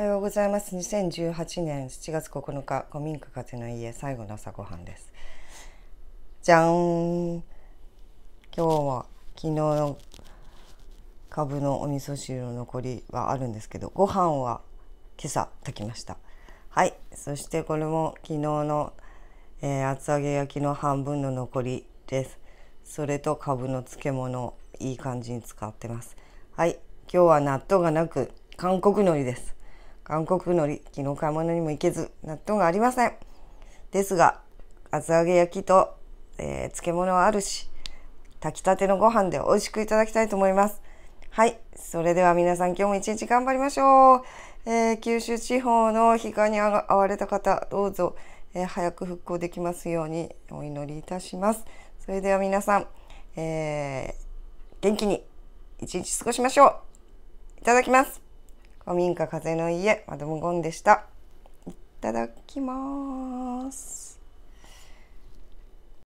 おはようございます2018年7月9日古民家風の家最後の朝ごはんですじゃーん今日は昨日のかのお味噌汁の残りはあるんですけどご飯は今朝炊きましたはいそしてこれも昨日の、えー、厚揚げ焼きの半分の残りですそれと株の漬物いい感じに使ってますはい今日は納豆がなく韓国海苔です韓国海苔、昨日買い物にも行けず、納豆がありません。ですが、厚揚げ焼きと、えー、漬物はあるし、炊きたてのご飯で美味しくいただきたいと思います。はい。それでは皆さん今日も一日頑張りましょう。えー、九州地方の被害に遭われた方、どうぞ、えー、早く復興できますようにお祈りいたします。それでは皆さん、えー、元気に一日過ごしましょう。いただきます。古民家風の家マドムゴンでしたいただきます